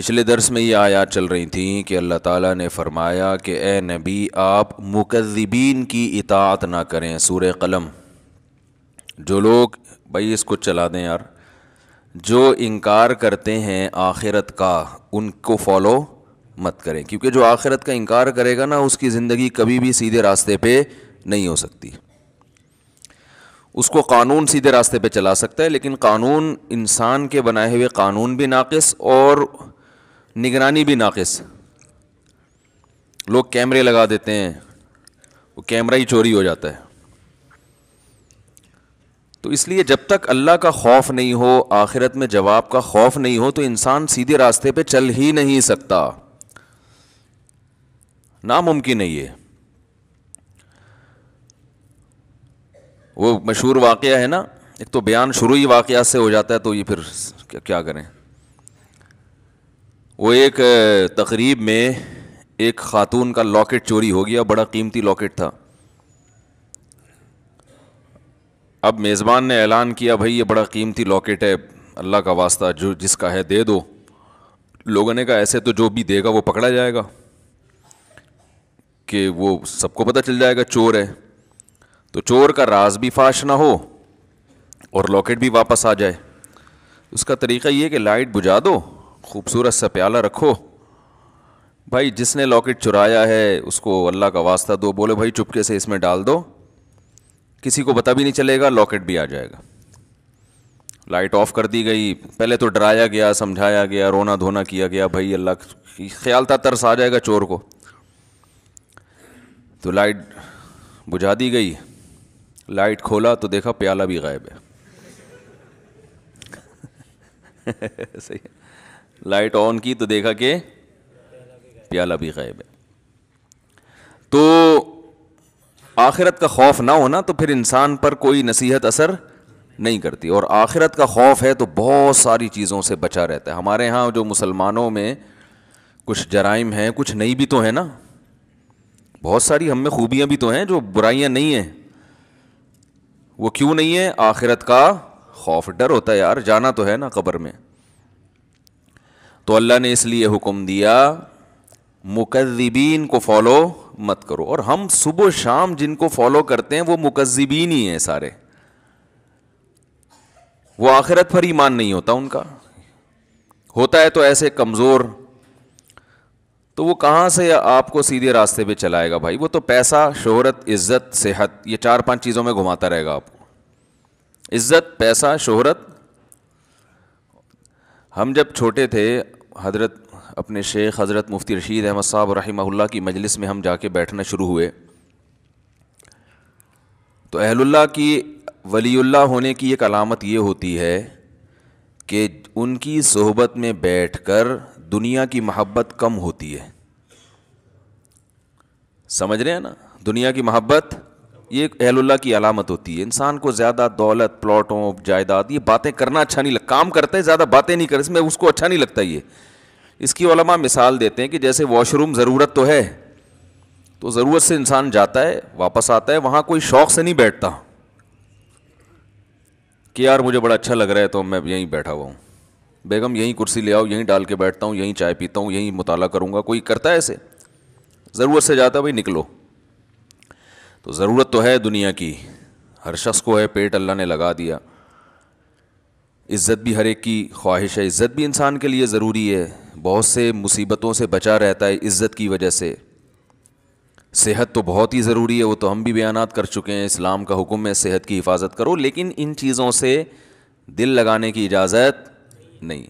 पिछले दर्स में ये आयात चल रही थी कि अल्लाह ताला ने फरमाया कि ए नबी आप मुकदबीन की इतात ना करें सूर कलम जो लोग भाई इसको चला दें यार जो इनकार करते हैं आखिरत का उनको फॉलो मत करें क्योंकि जो आखिरत का इनकार करेगा ना उसकी ज़िंदगी कभी भी सीधे रास्ते पे नहीं हो सकती उसको कानून सीधे रास्ते पे चला सकता है लेकिन कानून इंसान के बनाए हुए कानून भी नाकस और निगरानी भी नाकस लोग कैमरे लगा देते हैं वो कैमरा ही चोरी हो जाता है तो इसलिए जब तक अल्लाह का खौफ नहीं हो आखिरत में जवाब का खौफ नहीं हो तो इंसान सीधे रास्ते पे चल ही नहीं सकता नामुमकिन है ये वो मशहूर वाक़ है ना एक तो बयान शुरू ही वाक़ से हो जाता है तो ये फिर क्या करें वो एक तकरीब में एक ख़ातून का लॉकेट चोरी हो गया बड़ा कीमती लॉकेट था अब मेज़बान ने ऐलान किया भाई ये बड़ा कीमती लॉकेट है अल्लाह का वास्ता जो जिसका है दे दो लोगों ने कहा ऐसे तो जो भी देगा वो पकड़ा जाएगा कि वो सबको पता चल जाएगा चोर है तो चोर का राज भी फाश ना हो और लॉकेट भी वापस आ जाए उसका तरीका ये कि लाइट बुझा दो खूबसूरत सा प्याला रखो भाई जिसने लॉकेट चुराया है उसको अल्लाह का वास्ता दो बोले भाई चुपके से इसमें डाल दो किसी को पता भी नहीं चलेगा लॉकेट भी आ जाएगा लाइट ऑफ कर दी गई पहले तो डराया गया समझाया गया रोना धोना किया गया भाई अल्लाह ख्याल था तरस आ जाएगा चोर को तो लाइट बुझा दी गई लाइट खोला तो देखा प्याला भी गायब है सही है लाइट ऑन की तो देखा कि प्याला भी गायब है तो आखिरत का खौफ ना होना तो फिर इंसान पर कोई नसीहत असर नहीं करती और आखिरत का खौफ है तो बहुत सारी चीज़ों से बचा रहता है हमारे यहाँ जो मुसलमानों में कुछ जराइम हैं कुछ नहीं भी तो है ना बहुत सारी हम में खूबियाँ भी तो हैं जो बुराइयाँ नहीं हैं वो क्यों नहीं है आखिरत का खौफ डर होता है यार जाना तो है ना कब्र में तो अल्लाह ने इसलिए हुक्म दिया मुकद्दिबीन को फॉलो मत करो और हम सुबह शाम जिनको फॉलो करते हैं वो मुकद्दिबीन ही हैं सारे वो आखिरत पर ईमान नहीं होता उनका होता है तो ऐसे कमज़ोर तो वो कहां से आपको सीधे रास्ते पे चलाएगा भाई वो तो पैसा शोहरत इज़्ज़त सेहत ये चार पांच चीज़ों में घुमाता रहेगा आपको इज़्ज़त पैसा शोहरत हम जब छोटे थे हजरत अपने शेख हज़रत मुफ्ती रशीद अहमद साहब रहीमहुल्ला की मजलिस में हम जाके बैठना शुरू हुए तो अहलुल्ला की वलीउल्ला होने की एक अलामत ये होती है कि उनकी सोहबत में बैठकर दुनिया की महब्बत कम होती है समझ रहे हैं ना दुनिया की महब्बत ये अहलुल्ला की अलामत होती है इंसान को ज़्यादा दौलत प्लॉटों जायदाद ये बातें करना अच्छा नहीं लगता काम करते हैं ज़्यादा बातें नहीं करते इसमें उसको अच्छा नहीं लगता ये इसकी ओलमा मिसाल देते हैं कि जैसे वॉशरूम ज़रूरत तो है तो ज़रूरत से इंसान जाता है वापस आता है वहाँ कोई शौक़ से नहीं बैठता कि यार मुझे बड़ा अच्छा लग रहा है तो मैं यहीं बैठा हुआ हूँ बेगम यहीं कुर्सी ले आओ यहीं डाल के बैठता हूँ यहीं चाय पीता हूँ यहीं मुताला करूँगा कोई करता है ऐसे ज़रूरत से जाता है भाई निकलो तो ज़रूरत तो है दुनिया की हर शख्स को है पेट अल्लाह ने लगा दिया इज़्ज़त भी हर एक की ख्वाहिश है इज़्ज़त भी इंसान के लिए ज़रूरी है बहुत से मुसीबतों से बचा रहता है इज़्ज़त की वजह से सेहत तो बहुत ही ज़रूरी है वो तो हम भी बयान कर चुके हैं इस्लाम का हुक्म है सेहत की हिफाजत करो लेकिन इन चीज़ों से दिल लगाने की इजाज़त नहीं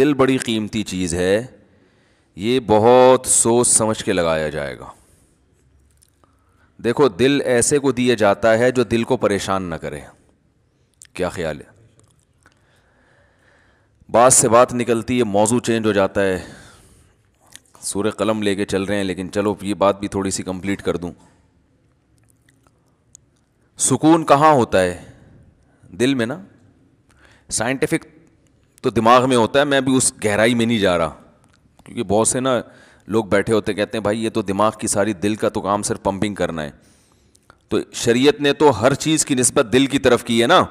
दिल बड़ी कीमती चीज़ है ये बहुत सोच समझ के लगाया जाएगा देखो दिल ऐसे को दिए जाता है जो दिल को परेशान ना करे क्या ख्याल है बात से बात निकलती है मौजू चेंज हो जाता है सूर्य कलम लेके चल रहे हैं लेकिन चलो ये बात भी थोड़ी सी कंप्लीट कर दूं सुकून कहाँ होता है दिल में ना साइंटिफिक तो दिमाग में होता है मैं भी उस गहराई में नहीं जा रहा क्योंकि बहुत से ना लोग बैठे होते कहते हैं भाई ये तो दिमाग की सारी दिल का तो काम सिर्फ पंपिंग करना है तो शरीयत ने तो हर चीज़ की नस्बत दिल की तरफ की है ना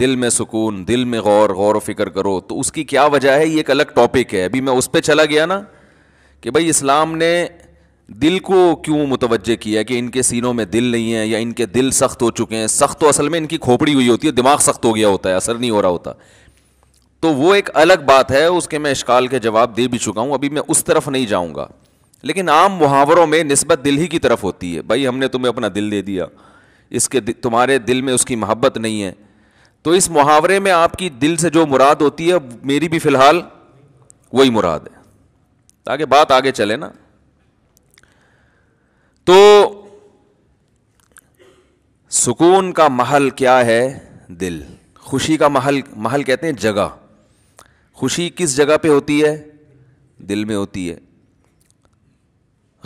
दिल में सुकून दिल में गौर गौर फिक्र करो तो उसकी क्या वजह है ये एक अलग टॉपिक है अभी मैं उस पर चला गया ना कि भाई इस्लाम ने दिल को क्यों मुतवजह किया कि इनके सीनों में दिल नहीं है या इनके दिल सख्त हो चुके हैं सख्त तो असल में इनकी खोपड़ी हुई होती है दिमाग सख्त हो गया होता है असर नहीं हो रहा होता तो वो एक अलग बात है उसके मैं इश्काल के जवाब दे भी चुका हूँ अभी मैं उस तरफ नहीं जाऊँगा लेकिन आम मुहावरों में नस्बत दिल ही की तरफ होती है भाई हमने तुम्हें अपना दिल दे दिया इसके तुम्हारे दिल में उसकी मोहब्बत नहीं है तो इस मुहावरे में आपकी दिल से जो मुराद होती है मेरी भी फ़िलहाल वही मुराद है ताकि बात आगे चले ना तो सुकून का महल क्या है दिल खुशी का महल महल कहते हैं जगह खुशी किस जगह पे होती है दिल में होती है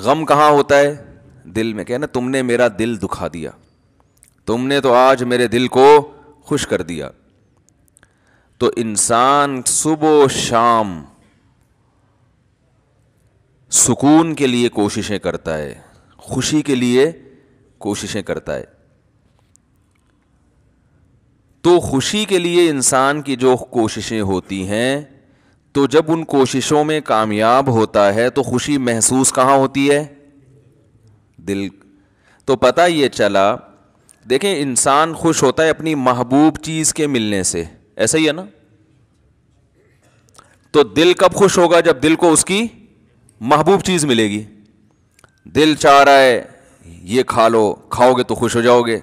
गम कहाँ होता है दिल में कहना तुमने मेरा दिल दुखा दिया तुमने तो आज मेरे दिल को खुश कर दिया तो इंसान सुबह शाम सुकून के लिए कोशिशें करता है खुशी के लिए कोशिशें करता है तो खुशी के लिए इंसान की जो कोशिशें होती हैं तो जब उन कोशिशों में कामयाब होता है तो खुशी महसूस कहाँ होती है दिल तो पता ये चला देखें इंसान खुश होता है अपनी महबूब चीज़ के मिलने से ऐसा ही है ना तो दिल कब खुश होगा जब दिल को उसकी महबूब चीज़ मिलेगी दिल चाह रहा है ये खा लो खाओगे तो खुश हो जाओगे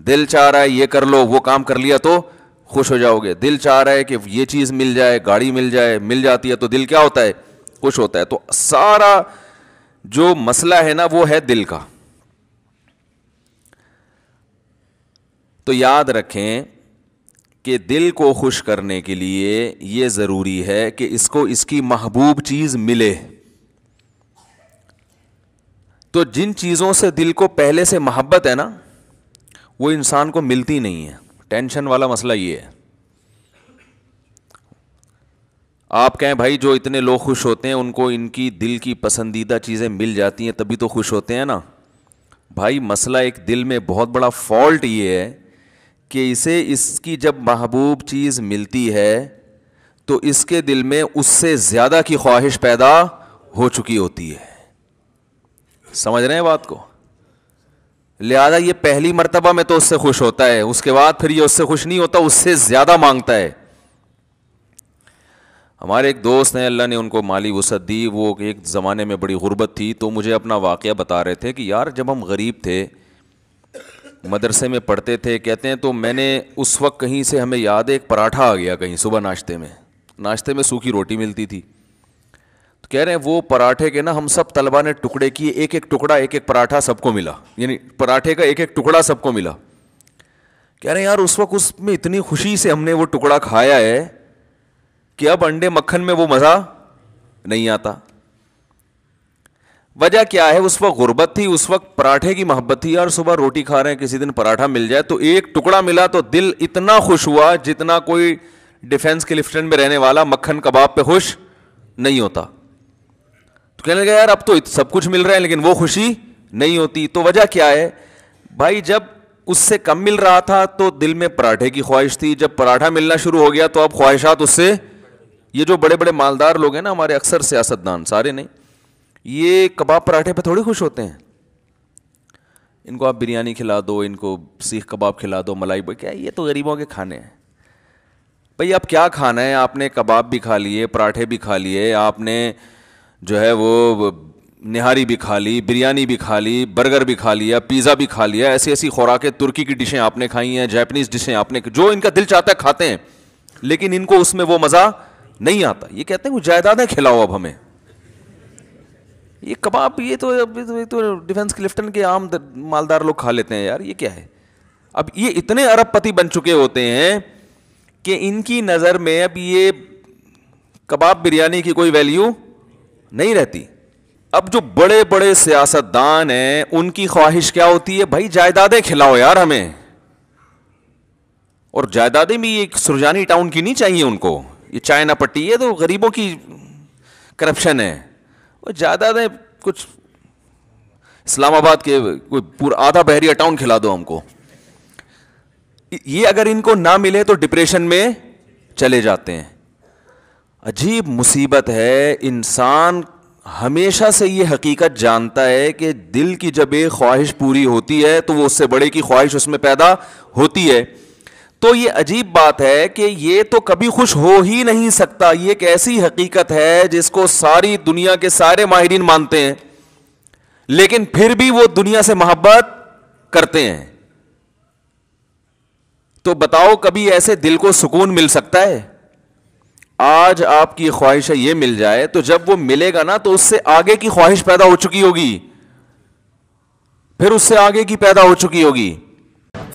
दिल चाह रहा है ये कर लो वो काम कर लिया तो खुश हो जाओगे दिल चाह रहा है कि ये चीज़ मिल जाए गाड़ी मिल जाए मिल जाती है तो दिल क्या होता है खुश होता है तो सारा जो मसला है ना वो है दिल का तो याद रखें कि दिल को खुश करने के लिए ये ज़रूरी है कि इसको इसकी महबूब चीज़ मिले तो जिन चीज़ों से दिल को पहले से मोहब्बत है ना वो इंसान को मिलती नहीं है टेंशन वाला मसला ये है आप कहें भाई जो इतने लोग खुश होते हैं उनको इनकी दिल की पसंदीदा चीज़ें मिल जाती हैं तभी तो खुश होते हैं ना भाई मसला एक दिल में बहुत बड़ा फॉल्ट ये है कि इसे इसकी जब महबूब चीज़ मिलती है तो इसके दिल में उससे ज़्यादा की ख्वाहिश पैदा हो चुकी होती है समझ रहे हैं बात को लिहाजा ये पहली मरतबा में तो उससे खुश होता है उसके बाद फिर ये उससे खुश नहीं होता उससे ज़्यादा मांगता है हमारे एक दोस्त हैं अल्लाह ने उनको माली वसत दी वो एक ज़माने में बड़ी गुर्बत थी तो मुझे अपना वाक़ बता रहे थे कि यार जब हम गरीब थे मदरसे में पढ़ते थे कहते हैं तो मैंने उस वक्त कहीं से हमें याद है एक पराठा आ गया कहीं सुबह नाश्ते में नाश्ते में सूखी रोटी मिलती थी कह रहे हैं वो पराठे के ना हम सब तलबा ने टुकड़े किए एक एक टुकड़ा एक एक पराठा सबको मिला यानी पराठे का एक एक टुकड़ा सबको मिला कह रहे हैं यार उस वक्त उसमें इतनी खुशी से हमने वो टुकड़ा खाया है कि अब अंडे मक्खन में वो मज़ा नहीं आता वजह क्या है उस वक्त गुर्बत थी उस वक्त पराठे की मोहब्बत थी यार सुबह रोटी खा रहे हैं किसी दिन पराठा मिल जाए तो एक टुकड़ा मिला तो दिल इतना खुश हुआ जितना कोई डिफेंस के लिफ्टन में रहने वाला मक्खन कबाब पे खुश नहीं होता कहने लगा यार अब तो सब कुछ मिल रहा है लेकिन वो खुशी नहीं होती तो वजह क्या है भाई जब उससे कम मिल रहा था तो दिल में पराठे की ख्वाहिश थी जब पराठा मिलना शुरू हो गया तो अब ख्वाहिशात उससे ये जो बड़े बड़े मालदार लोग हैं ना हमारे अक्सर सियासतदान सारे नहीं ये कबाब पराठे पे थोड़ी खुश होते हैं इनको आप बिरयानी खिला दो इनको सीख कबाब खिला दो मलाई क्या ये तो गरीबों के खाने हैं भाई आप क्या खाना है आपने कबाब भी खा लिए पराठे भी खा लिए आपने जो है वो निहारी भी खा ली बिरयानी भी खा ली बर्गर भी खा लिया पिज़्ज़ा भी खा लिया ऐसी ऐसी खुराकें तुर्की की डिशें आपने खाई हैं जैपनीज़ डिशें आपने जो इनका दिल चाहता है खाते हैं लेकिन इनको उसमें वो मज़ा नहीं आता ये कहते हैं वो जायदादें खिलाओ अब हमें ये कबाब ये तो, तो ये तो डिफेंस के लिफ्टन के आम मालदार लोग खा लेते हैं यार ये क्या है अब ये इतने पति बन चुके होते हैं कि इनकी नज़र में अब ये कबाब बिरयानी की कोई वैल्यू नहीं रहती अब जो बड़े बड़े सियासतदान हैं उनकी ख्वाहिश क्या होती है भाई जायदादें खिलाओ यार हमें और जायदादें भी एक सुरजानी टाउन की नहीं चाहिए उनको ये चाय ना पट्टी है तो गरीबों की करप्शन है और जायदादें कुछ इस्लामाबाद के कोई पूरा आधा बहरिया टाउन खिला दो हमको ये अगर इनको ना मिले तो डिप्रेशन में चले जाते हैं अजीब मुसीबत है इंसान हमेशा से ये हकीकत जानता है कि दिल की जब एक ख्वाहिश पूरी होती है तो वो उससे बड़े की ख्वाहिश उसमें पैदा होती है तो ये अजीब बात है कि ये तो कभी खुश हो ही नहीं सकता ये एक ऐसी हकीकत है जिसको सारी दुनिया के सारे माहरीन मानते हैं लेकिन फिर भी वो दुनिया से मोहब्बत करते हैं तो बताओ कभी ऐसे दिल को सुकून मिल सकता है आज आपकी ख्वाहिश है ये मिल जाए तो जब वो मिलेगा ना तो उससे आगे की ख्वाहिश पैदा हो चुकी होगी फिर उससे आगे की पैदा हो चुकी होगी